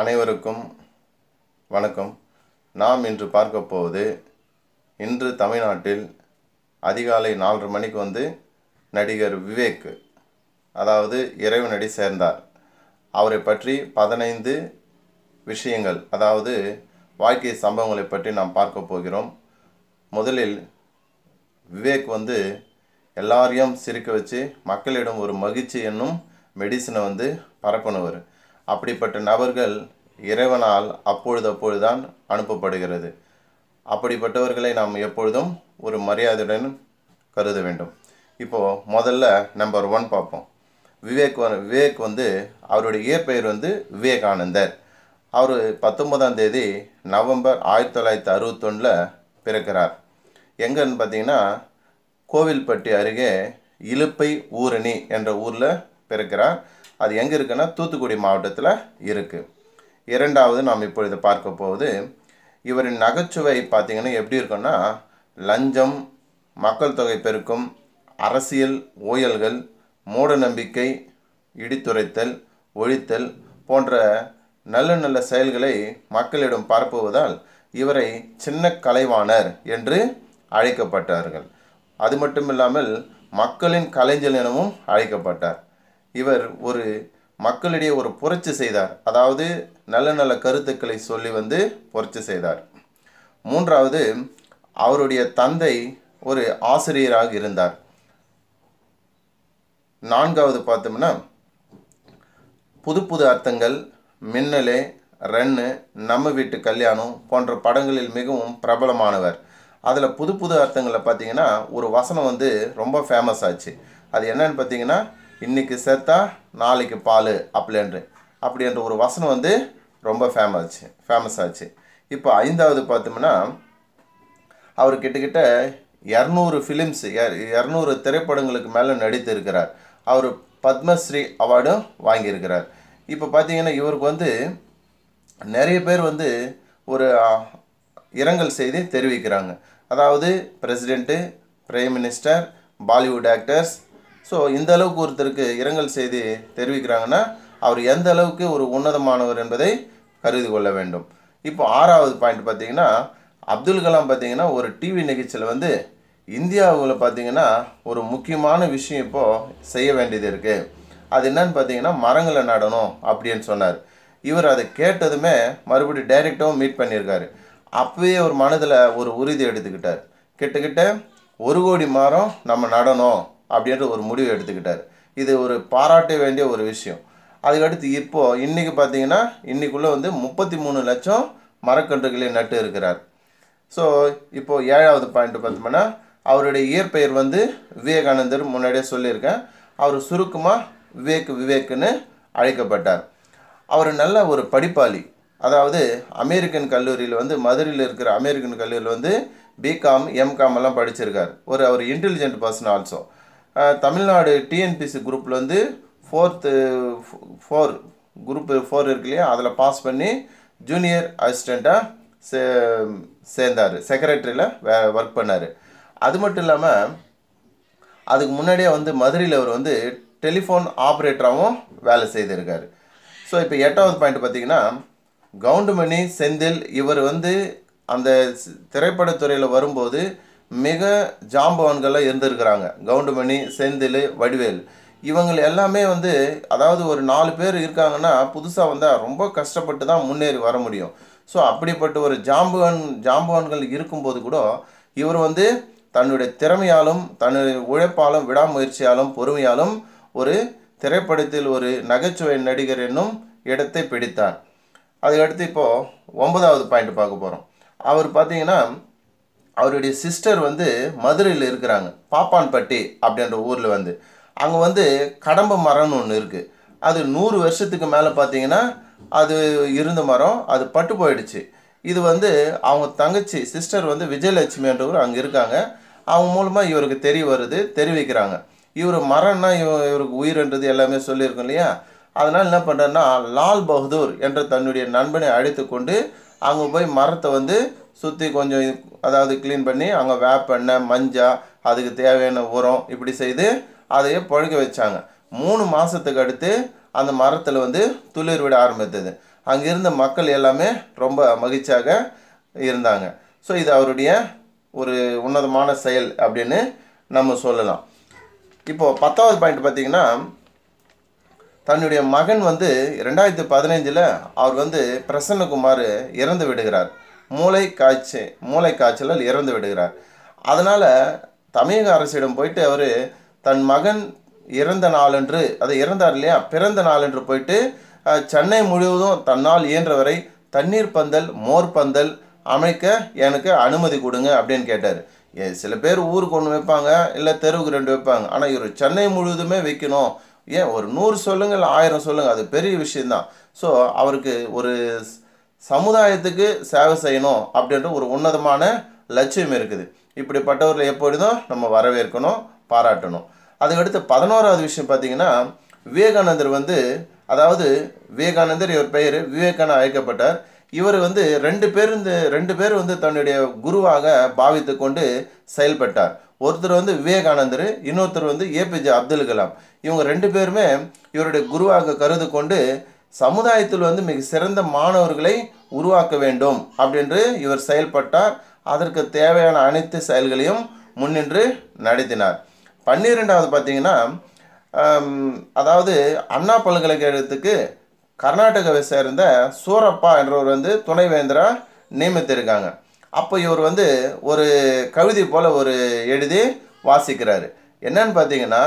அனைவருக்கும் வணக்கம் நாம் இன்று பார்க்க போவது இன்று தமிழ்நாட்டில் அதிகாலை நாலரை மணிக்கு வந்து நடிகர் விவேக் அதாவது நடி சேர்ந்தார் அவரை பற்றி பதினைந்து விஷயங்கள் அதாவது வாழ்க்கை சம்பவங்களை பற்றி நாம் பார்க்க போகிறோம் முதலில் விவேக் வந்து எல்லாரையும் சிரிக்க வச்சு மக்களிடம் ஒரு மகிழ்ச்சி என்னும் மெடிசனை வந்து பரப்பினவர் அப்படிப்பட்ட நபர்கள் இறைவனால் அப்பொழுது அப்பொழுதுதான் அனுப்பப்படுகிறது அப்படிப்பட்டவர்களை நாம் எப்பொழுதும் ஒரு மரியாதையுடன் கருத வேண்டும் இப்போது முதல்ல நம்பர் ஒன் பார்ப்போம் விவேக் விவேக் வந்து அவருடைய இயற்பெயர் வந்து விவேகானந்தர் அவர் பத்தொன்பதாம் தேதி நவம்பர் ஆயிரத்தி தொள்ளாயிரத்தி அறுபத்தொன்னில் பிறக்கிறார் எங்கன்னு பார்த்தீங்கன்னா கோவில்பட்டி அருகே இலுப்பை ஊரணி என்ற ஊரில் பிறக்கிறார் அது எங்கே இருக்குன்னா தூத்துக்குடி மாவட்டத்தில் இருக்குது இரண்டாவது நாம் இப்பொழுது பார்க்க போவது இவரின் நகைச்சுவை பார்த்திங்கன்னா எப்படி இருக்குன்னா லஞ்சம் மக்கள் தொகை பெருக்கும் அரசியல் ஓயல்கள் மூட நம்பிக்கை இடித்துரைத்தல் ஒழித்தல் போன்ற நல்ல நல்ல செயல்களை மக்களிடம் பரப்புவதால் இவரை சின்ன கலைவாணர் என்று அழைக்கப்பட்டார்கள் அது மட்டும் இல்லாமல் மக்களின் கலைஞர் எனவும் அழைக்கப்பட்டார் இவர் ஒரு மக்களிடையே ஒரு புரட்சி செய்தார் அதாவது நல்ல நல்ல கருத்துக்களை சொல்லி வந்து புரட்சி செய்தார் மூன்றாவது அவருடைய தந்தை ஒரு ஆசிரியராக இருந்தார் நான்காவது பார்த்தோம்னா புது புது அர்த்தங்கள் மின்னலே ரன்னு நம்ம வீட்டு கல்யாணம் போன்ற படங்களில் மிகவும் பிரபலமானவர் அதில் புது புது அர்த்தங்களில் பார்த்தீங்கன்னா ஒரு வசனம் வந்து ரொம்ப ஃபேமஸ் ஆச்சு அது என்னன்னு பார்த்தீங்கன்னா இன்னைக்கு சேர்த்தா நாளைக்கு பால் அப்படின்ற அப்படின்ற ஒரு வசனம் வந்து ரொம்ப ஃபேமஸ் ஃபேமஸ் ஆச்சு இப்போ ஐந்தாவது பார்த்தோம்னா அவர் கிட்டக்கிட்ட இரநூறு ஃபிலிம்ஸ் இரநூறு திரைப்படங்களுக்கு மேலே நடித்து இருக்கிறார் அவர் பத்மஸ்ரீ அவார்டும் வாங்கியிருக்கிறார் இப்போ பார்த்தீங்கன்னா இவருக்கு வந்து நிறைய பேர் வந்து ஒரு இரங்கல் செய்தி தெரிவிக்கிறாங்க அதாவது president prime minister Bollywood actors so இந்த அளவுக்கு ஒருத்தருக்கு இரங்கல் செய்தி தெரிவிக்கிறாங்கன்னா அவர் எந்த அளவுக்கு ஒரு உன்னதமானவர் என்பதை கருதி கொள்ள வேண்டும் இப்போ ஆறாவது பாயிண்ட் பார்த்தீங்கன்னா அப்துல் கலாம் பார்த்தீங்கன்னா ஒரு டிவி நிகழ்ச்சியில் வந்து இந்தியாவில் பார்த்தீங்கன்னா ஒரு முக்கியமான விஷயம் இப்போது செய்ய வேண்டியது இருக்குது அது என்னன்னு பார்த்தீங்கன்னா மரங்களை நடணும் அப்படின்னு சொன்னார் இவர் அதை கேட்டதுமே மறுபடியும் டைரெக்டாகவும் மீட் பண்ணியிருக்காரு அப்போயே ஒரு மனதில் ஒரு உறுதி எடுத்துக்கிட்டார் கிட்டக்கிட்ட ஒரு கோடி மரம் நம்ம நடணும் அப்படின்ற ஒரு முடிவு எடுத்துக்கிட்டார் இது ஒரு பாராட்ட வேண்டிய ஒரு விஷயம் அதுக்கடுத்து இப்போது இன்றைக்கி பார்த்தீங்கன்னா இன்றைக்குள்ளே வந்து முப்பத்தி மூணு லட்சம் மரக்கன்றுகளை நட்டு இருக்கிறார் ஸோ இப்போது ஏழாவது பாயிண்ட் பார்த்தோம்னா அவருடைய இயற்பெயர் வந்து விவேகானந்தர் முன்னாடியே சொல்லியிருக்கேன் அவர் சுருக்கமாக விவேக் விவேக்குன்னு அழைக்கப்பட்டார் அவர் நல்ல ஒரு படிப்பாளி அதாவது அமெரிக்கன் கல்லூரியில் வந்து மதுரையில் இருக்கிற அமெரிக்கன் கல்லூரியில் வந்து பிகாம் எம்காம் எல்லாம் படிச்சிருக்கார் ஒரு அவர் intelligent person also Tamil Nadu TNPSC குரூப்பில் வந்து ஃபோர்த்து ஃபோர் குரூப்பு ஃபோர் இருக்கு இல்லையா அதில் பாஸ் பண்ணி ஜூனியர் அசிஸ்டண்ட்டாக சே சேர்ந்தார் செக்ரட்டரியில் வே ஒர்க் பண்ணார் அது மட்டும் இல்லாமல் அதுக்கு முன்னாடியே வந்து மதுரையில் அவர் வந்து டெலிஃபோன் ஆப்ரேட்டராகவும் வேலை செய்திருக்கார் ஸோ இப்போ எட்டாவது பாயிண்ட் பார்த்திங்கன்னா கவுண்டுமணி செந்தில் இவர் வந்து அந்த திரைப்படத்துறையில் வரும்போது மிக ஜாம்பவான்களாக இருந்திருக்கிறாங்க கவுண்டுமணி செந்தில் வடிவேல் இவங்க எல்லாமே வந்து அதாவது ஒரு நாலு பேர் இருக்காங்கன்னா புதுசாக வந்தால் ரொம்ப கஷ்டப்பட்டு தான் முன்னேறி வர முடியும் ஸோ அப்படிப்பட்ட ஒரு ஜாம்பவான் ஜாம்பவான்கள் இருக்கும்போது கூட இவர் வந்து தன்னுடைய திறமையாலும் தன்னுடைய உழைப்பாலும் விடாமுயற்சியாலும் பொறுமையாலும் ஒரு திரைப்படத்தில் ஒரு நகைச்சுவை நடிகர் என்னும் இடத்தை பிடித்தார் அதுக்கடுத்து இப்போது ஒன்பதாவது பாயிண்ட் பார்க்க போகிறோம் அவர் பார்த்தீங்கன்னா அவருடைய சிஸ்டர் வந்து மதுரையில் இருக்கிறாங்க பாப்பான்பட்டி அப்படின்ற ஊரில் வந்து அங்கே வந்து கடம்ப மரம்னு ஒன்று இருக்குது அது நூறு வருஷத்துக்கு மேலே பார்த்தீங்கன்னா அது இருந்த மரம் அது பட்டு போயிடுச்சு இது வந்து அவங்க தங்கச்சி சிஸ்டர் வந்து விஜயலட்சுமின்றவர் அங்கே இருக்காங்க அவங்க மூலமாக இவருக்கு தெரிய வருது தெரிவிக்கிறாங்க இவர் மரம்னா இவ இவருக்கு உயிர்ன்றது எல்லாமே சொல்லியிருக்கோம் இல்லையா அதனால் என்ன பண்ணுறேன்னா லால் பகதூர் என்ற தன்னுடைய நண்பனை அழைத்து கொண்டு அங்கே போய் மரத்தை வந்து சுற்றி கொஞ்சம் அதாவது க்ளீன் பண்ணி அங்கே வேப்பெண்ணெய் மஞ்சள் அதுக்கு தேவையான உரம் இப்படி செய்து அதையே பழுக்க வச்சாங்க மூணு மாதத்துக்கு அடுத்து அந்த மரத்தில் வந்து துளிர் விட ஆரம்பித்தது அங்கே இருந்த மக்கள் எல்லாமே ரொம்ப மகிழ்ச்சியாக இருந்தாங்க ஸோ இது அவருடைய ஒரு உன்னதமான செயல் அப்படின்னு நம்ம சொல்லலாம் இப்போது பத்தாவது பாயிண்ட் பார்த்திங்கன்னா தன்னுடைய மகன் வந்து ரெண்டாயிரத்து பதினைஞ்சில் அவர் வந்து பிரசன்னகுமார் இறந்து விடுகிறார் மூளை காய்ச்சல் மூளை காய்ச்சலால் இறந்து விடுகிறார் அதனால் தமிழக அரசிடம் போயிட்டு அவர் தன் மகன் இறந்த நாளன்று அதை இறந்தார் இல்லையா பிறந்த நாளன்று போயிட்டு சென்னை முழுவதும் தன்னால் இயன்ற வரை தண்ணீர் பந்தல் மோர் பந்தல் அமைக்க எனக்கு அனுமதி கொடுங்க அப்படின்னு கேட்டார் சில பேர் ஊருக்கு ஒன்று வைப்பாங்க இல்லை தெருவுக்கு ரெண்டு வைப்பாங்க ஆனால் இவர் சென்னை முழுவதுமே வைக்கணும் ஏன் ஒரு நூறு சொல்லுங்கள் ஆயிரம் சொல்லுங்கள் அது பெரிய விஷயந்தான் ஸோ அவருக்கு ஒரு சமுதாயத்துக்கு சேவை செய்யணும் அப்படின்ற ஒரு உன்னதமான லட்சியம் இருக்குது இப்படிப்பட்டவர்களை எப்பொழுதும் நம்ம வரவேற்கணும் பாராட்டணும் அதுக்கடுத்து பதினோராவது விஷயம் பார்த்திங்கன்னா விவேகானந்தர் வந்து அதாவது விவேகானந்தர் இவர் பெயர் விவேகான அழைக்கப்பட்டார் இவர் வந்து ரெண்டு பேர் இந்த ரெண்டு பேர் வந்து தன்னுடைய குருவாக பாவித்து கொண்டு செயல்பட்டார் ஒருத்தர் வந்து விவேகானந்தர் இன்னொருத்தர் வந்து ஏபிஜே அப்துல் கலாம் இவங்க ரெண்டு பேருமே இவருடைய குருவாக கருது கொண்டு சமுதாயத்தில் வந்து மிக சிறந்த மாணவர்களை உருவாக்க வேண்டும் அப்படின்று இவர் செயல்பட்டார் அதற்கு தேவையான அனைத்து செயல்களையும் முன்னின்று நடத்தினார் பன்னிரெண்டாவது பார்த்தீங்கன்னா அதாவது அண்ணா பல்கலைக்கழகத்துக்கு கர்நாடகாவை சேர்ந்த சூரப்பா என்றவர் வந்து துணைவேந்தராக நியமித்திருக்காங்க அப்போ இவர் வந்து ஒரு கவிதை போல் ஒரு எழுதி வாசிக்கிறார் என்னன்னு பார்த்தீங்கன்னா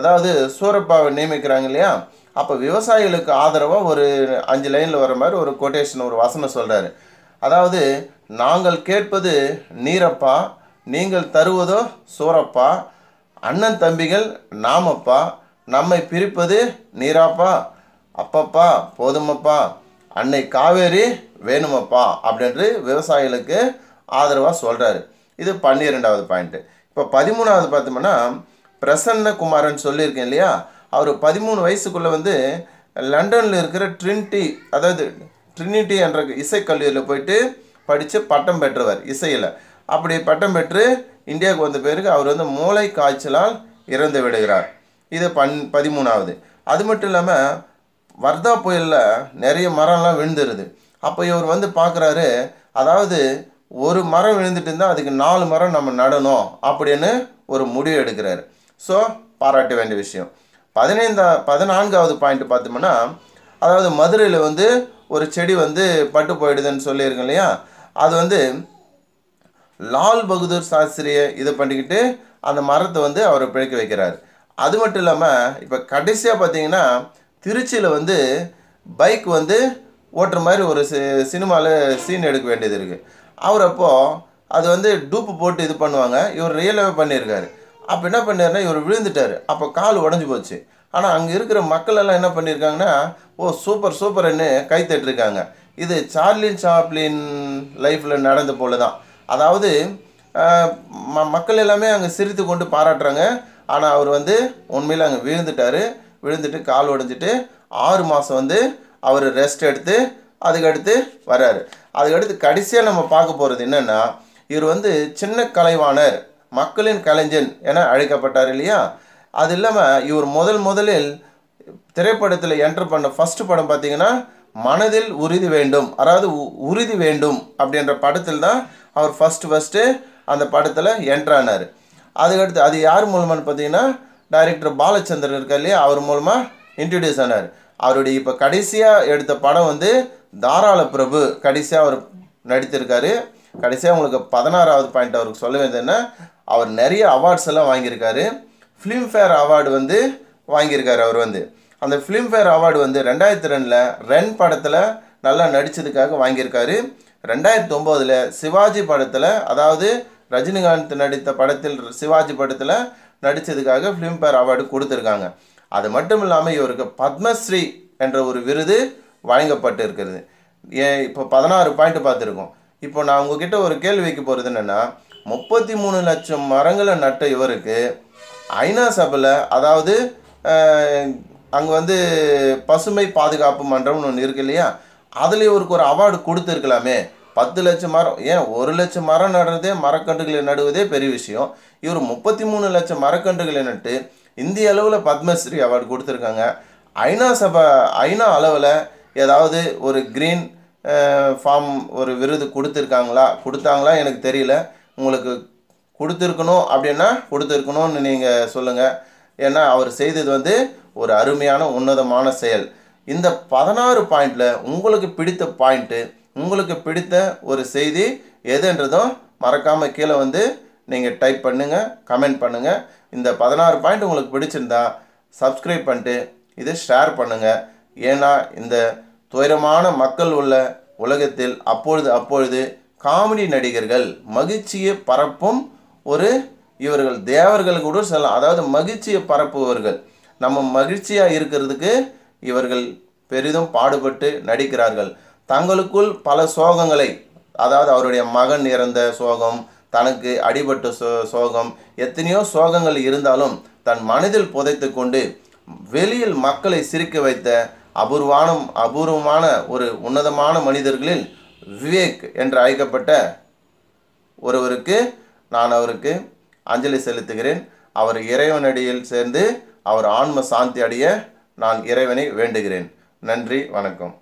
அதாவது சூரப்பாவை நியமிக்கிறாங்க இல்லையா அப்போ விவசாயிகளுக்கு ஆதரவாக ஒரு அஞ்சு லைனில் வர மாதிரி ஒரு கொட்டேஷன் ஒரு வசனம் சொல்கிறாரு அதாவது நாங்கள் கேட்பது நீரப்பா நீங்கள் தருவதோ சூரப்பா அண்ணன் தம்பிகள் நாமப்பா நம்மை பிரிப்பது நீராப்பா அப்பப்பா போதுமப்பா அன்னை காவேரி வேணுமப்பா அப்படின்று விவசாயிகளுக்கு ஆதரவாக சொல்கிறாரு இது பன்னிரெண்டாவது பாயிண்ட்டு இப்போ பதிமூணாவது பார்த்தோம்னா பிரசன்ன குமாரன் சொல்லியிருக்கேன் இல்லையா அவர் பதிமூணு வயசுக்குள்ளே வந்து லண்டனில் இருக்கிற ட்ரினிட்டி அதாவது ட்ரினிட்டி என்ற இசைக்கல்லூரியில் போயிட்டு படித்து பட்டம் பெற்றவர் இசையில் அப்படி பட்டம் பெற்று இந்தியாவுக்கு வந்த பிறகு அவர் வந்து மூளை காய்ச்சலால் இறந்து விடுகிறார் இது பன் பதிமூணாவது அது மட்டும் இல்லாமல் வர்தா புயலில் நிறைய மரம்லாம் விழுந்துருது அப்போ இவர் வந்து பார்க்குறாரு அதாவது ஒரு மரம் விழுந்துட்டு இருந்தால் அதுக்கு நாலு மரம் நம்ம நடணும் அப்படின்னு ஒரு முடிவு எடுக்கிறாரு ஸோ பாராட்ட வேண்டிய விஷயம் பதினைந்தா பதினான்காவது பாயிண்ட் பார்த்தோம்னா அதாவது மதுரையில் வந்து ஒரு செடி வந்து பட்டு போயிடுதுன்னு சொல்லியிருக்கோம் இல்லையா அது வந்து லால் பகதூர் சாஸ்திரியை இது பண்ணிக்கிட்டு அந்த மரத்தை வந்து அவரை பிழைக்க வைக்கிறார் அது மட்டும் இல்லாமல் இப்போ கடைசியாக பார்த்தீங்கன்னா திருச்சியில் வந்து பைக் வந்து ஓட்டுற மாதிரி ஒரு சி சினிமாவில் சீன் எடுக்க வேண்டியது இருக்குது அவர் அப்போது அது வந்து டூப்பு போட்டு இது பண்ணுவாங்க இவர் ரியலாகவே பண்ணியிருக்காரு அப்போ என்ன பண்ணார்னா இவர் விழுந்துட்டார் அப்போ கால் உடஞ்சி போச்சு ஆனால் அங்கே இருக்கிற மக்கள் எல்லாம் என்ன பண்ணியிருக்காங்கன்னா ஓ சூப்பர் சூப்பர்னு கை தட்டிருக்காங்க இது சார்லின் சாப்ளின் லைஃப்பில் நடந்த போல தான் அதாவது ம மக்கள் எல்லாமே அங்கே சிரித்து கொண்டு பாராட்டுறாங்க ஆனால் அவர் வந்து உண்மையில் அங்கே விழுந்துட்டார் விழுந்துட்டு கால் உடஞ்சிட்டு ஆறு மாதம் வந்து அவர் ரெஸ்ட் எடுத்து அதுக்கடுத்து வர்றாரு அதுக்கடுத்து கடைசியாக நம்ம பார்க்க போகிறது என்னென்னா இவர் வந்து சின்ன கலைவாணர் மக்களின் கலைஞன் என அழைக்கப்பட்டார் இல்லையா அது இல்லாமல் இவர் முதல் முதலில் திரைப்படத்தில் என்ட்ரு பண்ண ஃபஸ்ட்டு படம் பார்த்தீங்கன்னா மனதில் உறுதி வேண்டும் அதாவது உறுதி வேண்டும் அப்படின்ற படத்தில் தான் அவர் ஃபஸ்ட்டு ஃபஸ்ட்டு அந்த படத்தில் என்ட்ரானார் அதுக்கடுத்து அது யார் மூலமானு பார்த்தீங்கன்னா டைரக்டர் பாலச்சந்திரன் இருக்கார் இல்லையா அவர் மூலமாக இன்ட்ரடியூஸ் ஆனார் அவருடைய இப்போ கடைசியாக எடுத்த படம் வந்து தாராள பிரபு கடைசியாக அவர் நடித்திருக்காரு கடைசியாக உங்களுக்கு பதினாறாவது பாயிண்ட் அவருக்கு சொல்ல வேண்டியது என்ன அவர் நிறைய அவார்ட்ஸ் எல்லாம் வாங்கியிருக்காரு ஃபிலிம்ஃபேர் அவார்டு வந்து வாங்கியிருக்காரு அவர் வந்து அந்த ஃபிலிம்ஃபேர் அவார்டு வந்து ரெண்டாயிரத்தி ரெண்டில் ரன் படத்தில் நல்லா நடித்ததுக்காக வாங்கியிருக்காரு ரெண்டாயிரத்தி ஒம்போதில் சிவாஜி படத்தில் அதாவது ரஜினிகாந்த் நடித்த படத்தில் சிவாஜி படத்தில் நடித்ததுக்காக ஃபிலிம்ஃபேர் அவார்டு கொடுத்துருக்காங்க அது மட்டும் இல்லாமல் இவருக்கு பத்மஸ்ரீ என்ற ஒரு விருது வழங்கப்பட்டு இருக்கிறது ஏன் இப்போ பதினாறு பாயிண்ட் பார்த்துருக்கோம் இப்போ நான் உங்ககிட்ட ஒரு கேள்வி வைக்க போகிறது என்னென்னா முப்பத்தி மூணு லட்சம் மரங்களை நட்ட இவருக்கு ஐநா சபையில் அதாவது அங்கே வந்து பசுமை பாதுகாப்பு மன்றம்னு ஒன்று இருக்கு இல்லையா அதில் இவருக்கு ஒரு அவார்டு கொடுத்துருக்கலாமே பத்து லட்சம் மரம் ஏன் ஒரு லட்சம் மரம் நடுறதே மரக்கன்றுகளை நடுவதே பெரிய விஷயம் இவர் முப்பத்தி மூணு லட்சம் மரக்கன்றுகளை நட்டு இந்திய அளவில் பத்மஸ்ரீ அவார்டு கொடுத்துருக்காங்க ஐநா சபை ஐநா அளவில் ஏதாவது ஒரு க்ரீன் ஃபார்ம் ஒரு விருது கொடுத்துருக்காங்களா கொடுத்தாங்களா எனக்கு தெரியல உங்களுக்கு கொடுத்துருக்கணும் அப்படின்னா கொடுத்துருக்கணும்னு நீங்கள் சொல்லுங்கள் ஏன்னா அவர் செய்தது வந்து ஒரு அருமையான உன்னதமான செயல் இந்த பதினாறு பாயிண்டில் உங்களுக்கு பிடித்த பாயிண்ட்டு உங்களுக்கு பிடித்த ஒரு செய்தி எதுன்றதும் மறக்காமல் கீழே வந்து நீங்கள் டைப் பண்ணுங்கள் கமெண்ட் பண்ணுங்கள் இந்த பதினாறு பாயிண்ட் உங்களுக்கு பிடிச்சிருந்தா சப்ஸ்கிரைப் பண்ணிட்டு இதை ஷேர் பண்ணுங்கள் ஏன்னா இந்த துயரமான மக்கள் உள்ள உலகத்தில் அப்பொழுது அப்பொழுது காமெடி நடிகர்கள் மகிழ்ச்சியை பரப்பும் ஒரு இவர்கள் தேவர்கள் கூட சொல்லலாம் அதாவது மகிழ்ச்சியை பரப்புபவர்கள் நம்ம மகிழ்ச்சியாக இருக்கிறதுக்கு இவர்கள் பெரிதும் பாடுபட்டு நடிக்கிறார்கள் தங்களுக்குள் பல சோகங்களை அதாவது அவருடைய மகன் இறந்த சோகம் தனக்கு அடிபட்ட சோ சோகம் எத்தனையோ சோகங்கள் இருந்தாலும் தன் மனதில் புதைத்து கொண்டு வெளியில் மக்களை சிரிக்க வைத்த அபூர்வான அபூர்வமான ஒரு உன்னதமான மனிதர்களில் விவேக் என்று அழைக்கப்பட்ட ஒருவருக்கு நான் அவருக்கு அஞ்சலி செலுத்துகிறேன் அவர் இறைவனடியில் சேர்ந்து அவர் ஆன்ம சாந்தி அடைய நான் இறைவனை வேண்டுகிறேன் நன்றி வணக்கம்